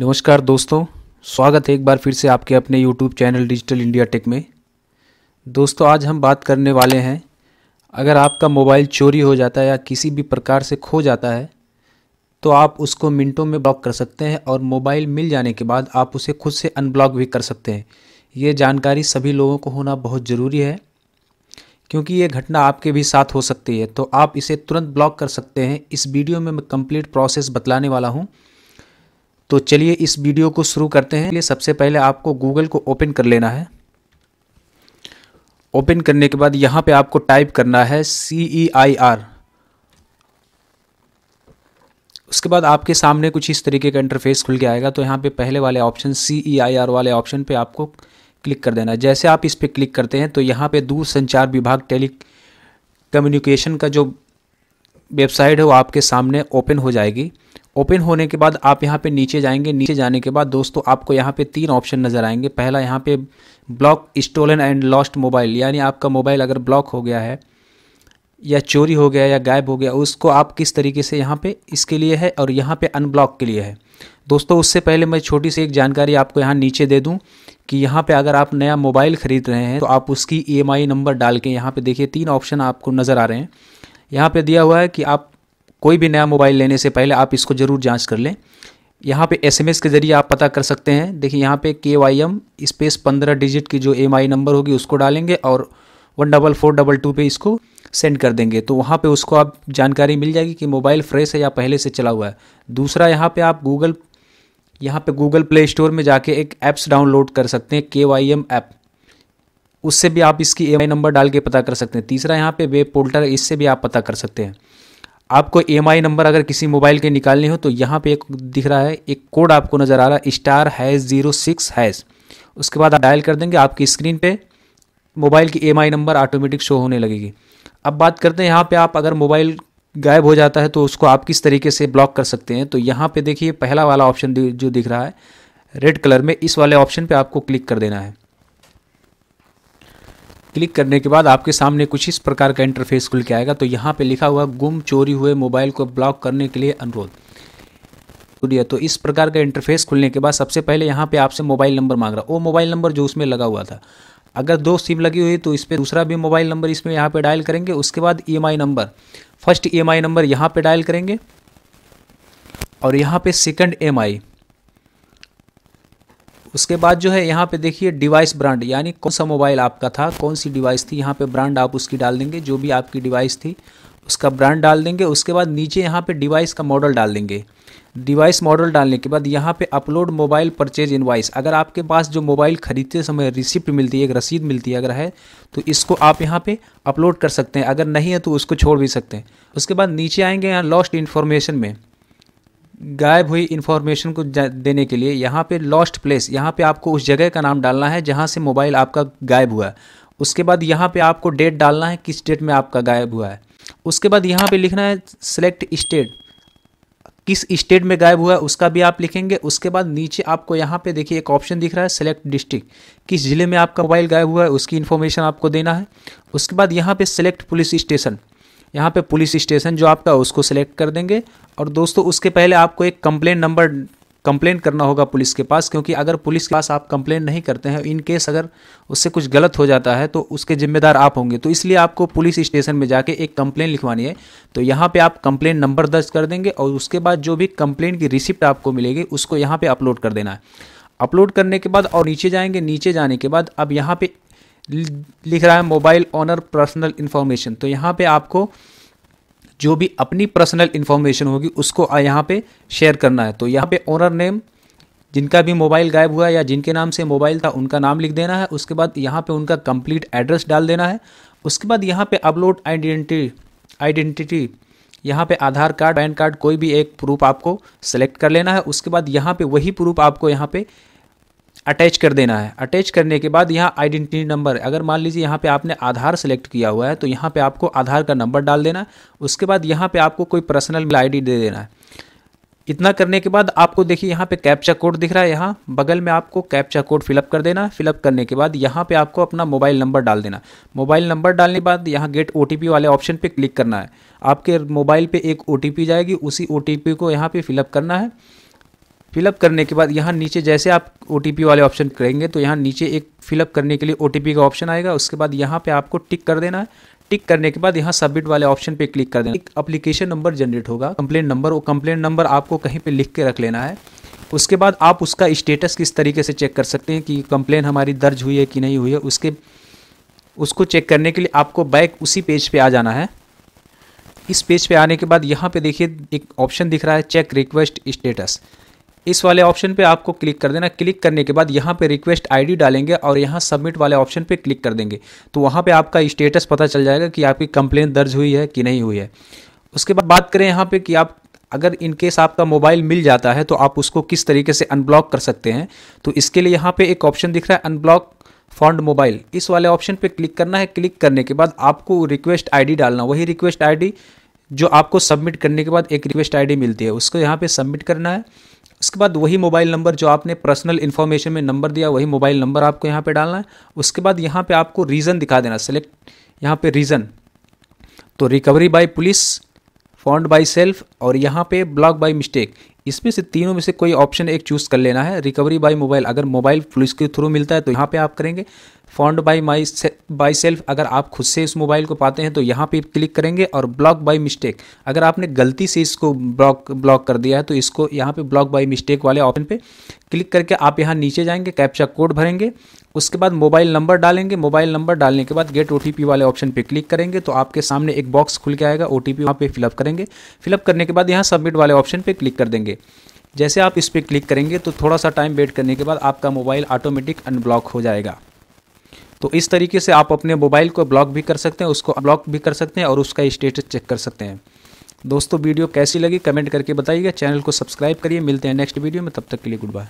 नमस्कार दोस्तों स्वागत है एक बार फिर से आपके अपने YouTube channel digital India tech में दोस्तों आज हम बात करने वाले हैं अगर आपका मोबाइल चोरी हो जाता है या किसी भी प्रकार से खो जाता है तो आप उसको मिनटों में ब्लॉक कर सकते हैं और मोबाइल मिल जाने के बाद आप उसे खुद से अनब्लॉक भी कर सकते हैं ये जानकारी सभी लोगों को होना बहुत ज़रूरी है क्योंकि ये घटना आपके भी साथ हो सकती है तो आप इसे तुरंत ब्लॉक कर सकते हैं इस वीडियो में मैं कंप्लीट प्रोसेस बतलाने वाला हूँ तो चलिए इस वीडियो को शुरू करते हैं लिए सबसे पहले आपको गूगल को ओपन कर लेना है ओपन करने के बाद यहाँ पे आपको टाइप करना है सी ई आई आर उसके बाद आपके सामने कुछ इस तरीके का इंटरफेस खुल के आएगा तो यहाँ पे पहले वाले option C E I R वाले ऑप्शन पे आपको क्लिक कर देना है जैसे आप इस पर क्लिक करते हैं तो यहाँ पे दूर संचार विभाग टेली कम्युनिकेशन का जो वेबसाइट है वो आपके सामने ओपन हो जाएगी ओपन होने के बाद आप यहाँ पे नीचे जाएंगे नीचे जाने के बाद दोस्तों आपको यहाँ पे तीन ऑप्शन नज़र आएंगे पहला यहाँ पे block stolen and lost mobile यानी आपका मोबाइल अगर ब्लॉक हो गया है या चोरी हो गया या गायब हो गया उसको आप किस तरीके से यहाँ पे इसके लिए है और यहाँ पे अनब्लॉक के लिए है दोस्तों उससे पहले मैं छोटी सी एक जानकारी आपको यहाँ नीचे दे दूँ कि यहाँ पे अगर आप नया मोबाइल ख़रीद रहे हैं तो आप उसकी ई e नंबर डाल के यहाँ पर देखिए तीन ऑप्शन आपको नज़र आ रहे हैं यहाँ पर दिया हुआ है कि आप कोई भी नया मोबाइल लेने से पहले आप इसको ज़रूर जांच कर लें यहाँ पे एसएमएस के ज़रिए आप पता कर सकते हैं देखिए यहाँ पे के वाई एम स्पेस पंद्रह डिजिट की जो एम आई नंबर होगी उसको डालेंगे और one double four double two पर इसको सेंड कर देंगे तो वहाँ पे उसको आप जानकारी मिल जाएगी कि मोबाइल फ्रेश है या पहले से चला हुआ है दूसरा यहाँ पे आप गूगल यहाँ पे गूगल प्ले स्टोर में जाके एक ऐप्स डाउनलोड कर सकते हैं के वाई एम ऐप उससे भी आप इसकी ए नंबर डाल के पता कर सकते हैं तीसरा यहाँ पे वेब पोर्टल इससे भी आप पता कर सकते हैं आपको एम e नंबर अगर किसी मोबाइल के निकालने हो तो यहाँ पे एक दिख रहा है एक कोड आपको नज़र आ रहा है star hash zero six hash उसके बाद आप डायल कर देंगे आपकी स्क्रीन पे मोबाइल की एम नंबर ऑटोमेटिक शो होने लगेगी अब बात करते हैं यहाँ पे आप अगर मोबाइल गायब हो जाता है तो उसको आप किस तरीके से ब्लॉक कर सकते हैं तो यहाँ पर देखिए पहला वाला ऑप्शन जो दिख रहा है रेड कलर में इस वाले ऑप्शन पर आपको क्लिक कर देना है क्लिक करने के बाद आपके सामने कुछ इस प्रकार का इंटरफेस खुल के आएगा तो यहाँ पे लिखा हुआ गुम चोरी हुए मोबाइल को ब्लॉक करने के लिए अनुरोध दिया तो इस प्रकार का इंटरफेस खुलने के बाद सबसे पहले यहाँ पे आपसे मोबाइल नंबर मांग रहा वो मोबाइल नंबर जो उसमें लगा हुआ था अगर दो सिम लगी हुई तो इस पर दूसरा भी मोबाइल नंबर इसमें यहाँ पे डायल करेंगे उसके बाद E number first E number यहाँ पे डायल करेंगे और यहाँ पे सेकंड एम आई उसके बाद जो है यहाँ पे देखिए डिवाइस ब्रांड यानी कौन सा मोबाइल आपका था कौन सी डिवाइस थी यहाँ पे ब्रांड आप उसकी डाल देंगे जो भी आपकी डिवाइस थी उसका ब्रांड डाल देंगे उसके बाद नीचे यहाँ पे डिवाइस का मॉडल डाल देंगे डिवाइस मॉडल डालने के बाद यहाँ पे अपलोड मोबाइल परचेज इनवाइस अगर आपके पास जो मोबाइल खरीदते समय रिसिप्ट मिलती है एक रसीद मिलती है अगर है तो इसको आप यहाँ पे अपलोड कर सकते हैं अगर नहीं है तो उसको छोड़ भी सकते हैं उसके बाद नीचे आएंगे यहाँ लॉस्ट इन्फॉर्मेशन में गायब हुई इन्फॉर्मेशन को देने के लिए यहाँ पे लॉस्ट प्लेस यहाँ पे आपको उस जगह का नाम डालना है जहाँ से मोबाइल आपका गायब हुआ है उसके बाद यहाँ पे आपको डेट डालना है किस डेट में आपका गायब हुआ है उसके बाद यहाँ पे लिखना है सेलेक्ट स्टेट किस स्टेट में गायब हुआ है उसका भी आप लिखेंगे उसके बाद नीचे आपको यहाँ पे देखिए एक ऑप्शन दिख रहा है सेलेक्ट डिस्ट्रिक्ट किस ज़िले में आपका मोबाइल गायब हुआ है उसकी इन्फॉर्मेशन आपको देना है उसके बाद यहाँ पे सेलेक्ट पुलिस स्टेशन यहाँ पे पुलिस स्टेशन जो आपका उसको सेलेक्ट कर देंगे और दोस्तों उसके पहले आपको एक कंप्लेन नंबर कंप्लेन करना होगा पुलिस के पास क्योंकि अगर पुलिस के पास आप कंप्लेन नहीं करते हैं इन केस अगर उससे कुछ गलत हो जाता है तो उसके जिम्मेदार आप होंगे तो इसलिए आपको पुलिस स्टेशन में जाके एक कंप्लेन लिखवानी है तो यहाँ पे आप कंप्लेन नंबर दर्ज कर देंगे और उसके बाद जो भी कंप्लेन की रिसिप्ट आपको मिलेगी उसको यहाँ पर अपलोड कर देना है अपलोड करने के बाद और नीचे जाएंगे नीचे जाने के बाद अब यहाँ पे लिख रहा है मोबाइल ऑनर पर्सनल इन्फॉर्मेशन तो यहाँ पे आपको जो भी अपनी पर्सनल इन्फॉर्मेशन होगी उसको यहाँ पे शेयर करना है तो यहाँ पे ऑनर नेम जिनका भी मोबाइल गायब हुआ या जिनके नाम से मोबाइल था उनका नाम लिख देना है उसके बाद यहाँ पे उनका कंप्लीट एड्रेस डाल देना है उसके बाद यहाँ पे अपलोड आइडेंटिटी आइडेंटिटी यहाँ पे आधार कार्ड पैन कार्ड कोई भी एक प्रूफ आपको सेलेक्ट कर लेना है उसके बाद यहाँ पे वही प्रूफ आपको यहाँ पे अटैच कर देना है अटैच करने के बाद यहाँ आइडेंटिटी नंबर अगर मान लीजिए यहाँ पे आपने आधार सेलेक्ट किया हुआ है तो यहाँ पे आपको आधार का नंबर डाल देना है उसके बाद यहाँ पे आपको कोई पर्सनल आईडी दे देना है इतना करने के बाद आपको देखिए यहाँ पे कैप्चा कोड दिख रहा है यहाँ बगल में आपको कैप्चा कोड फिलअप कर देना है फिलअप करने के बाद यहाँ पे आपको अपना मोबाइल नंबर डाल देना मोबाइल नंबर डालने के बाद यहाँ गेट ओ वाले ऑप्शन पे क्लिक करना है आपके मोबाइल पे एक ओ जाएगी उसी ओ को यहाँ पे फिलअप करना है फिलअप करने के बाद यहाँ नीचे जैसे आप ओ वाले ऑप्शन करेंगे तो यहाँ नीचे एक फिलअप करने के लिए ओ का ऑप्शन आएगा उसके बाद यहाँ पे आपको टिक कर देना है टिक करने के बाद यहाँ सबमिट वाले ऑप्शन पे क्लिक कर देना एक अप्लीकेशन नंबर जनरेट होगा कंप्लेन नंबर वो कंप्लेन नंबर आपको कहीं पे लिख के रख लेना है उसके बाद आप उसका स्टेटस किस तरीके से चेक कर सकते हैं कि कंप्लेन हमारी दर्ज हुई है कि नहीं हुई है उसके उसको चेक करने के लिए आपको बैक उसी पेज पे आ जाना है इस पेज पे आने के बाद यहाँ पे देखिए एक ऑप्शन दिख रहा है चेक रिक्वेस्ट स्टेटस इस वाले ऑप्शन पे आपको क्लिक कर देना क्लिक करने के बाद यहाँ पे रिक्वेस्ट आईडी डालेंगे और यहाँ सबमिट वाले ऑप्शन पे क्लिक कर देंगे तो वहाँ पे आपका स्टेटस पता चल जाएगा कि आपकी कंप्लेन दर्ज हुई है कि नहीं हुई है उसके बाद बात करें यहाँ पे कि आप अगर इनकेस आपका मोबाइल मिल जाता है तो आप उसको किस तरीके से अनब्लॉक कर सकते हैं तो इसके लिए यहाँ पर एक ऑप्शन दिख रहा है अनब्लॉक फॉन्ड मोबाइल इस वाले ऑप्शन पर क्लिक करना है क्लिक करने के बाद आपको रिक्वेस्ट आई डालना वही रिक्वेस्ट आई जो आपको सबमिट करने के बाद एक रिक्वेस्ट आईडी मिलती है उसको यहाँ पे सबमिट करना है उसके बाद वही मोबाइल नंबर जो आपने पर्सनल इन्फॉर्मेशन में नंबर दिया वही मोबाइल नंबर आपको यहाँ पे डालना है उसके बाद यहाँ पे आपको रीज़न दिखा देना सेलेक्ट यहाँ पे रीज़न तो recovery by police found by self और यहाँ पे ब्लॉक बाय मिस्टेक इसमें से तीनों में से कोई ऑप्शन एक चूज़ कर लेना है रिकवरी बाय मोबाइल अगर मोबाइल पुलिस के थ्रू मिलता है तो यहाँ पे आप करेंगे found by my by self अगर आप खुद से इस मोबाइल को पाते हैं तो यहाँ पे क्लिक करेंगे और ब्लॉक बाई मिस्टेक अगर आपने गलती से इसको ब्लॉक ब्लॉक कर दिया है तो इसको यहाँ पे ब्लॉक बाई मिस्टेक वाले ऑप्शन पे क्लिक करके आप यहाँ नीचे जाएंगे कैप्चा कोड भरेंगे उसके बाद मोबाइल नंबर डालेंगे मोबाइल नंबर डालने के बाद गेट ओ वाले ऑप्शन पर क्लिक करेंगे तो आपके सामने एक बॉक्स खुल के आएगा ओ टी पी वहाँ पर फिलअप करेंगे फिलअप करने के बाद यहाँ सबमिट वाले ऑप्शन पर क्लिक कर देंगे जैसे आप इस पर क्लिक करेंगे तो थोड़ा सा टाइम वेट करने के बाद आपका मोबाइल ऑटोमेटिक अनब्लॉक हो जाएगा तो इस तरीके से आप अपने मोबाइल को ब्लॉक भी कर सकते हैं उसको ब्लॉक भी कर सकते हैं और उसका स्टेटस चेक कर सकते हैं दोस्तों वीडियो कैसी लगी कमेंट करके बताइएगा चैनल को सब्सक्राइब करिए मिलते हैं नेक्स्ट वीडियो में तब तक के लिए गुड बाय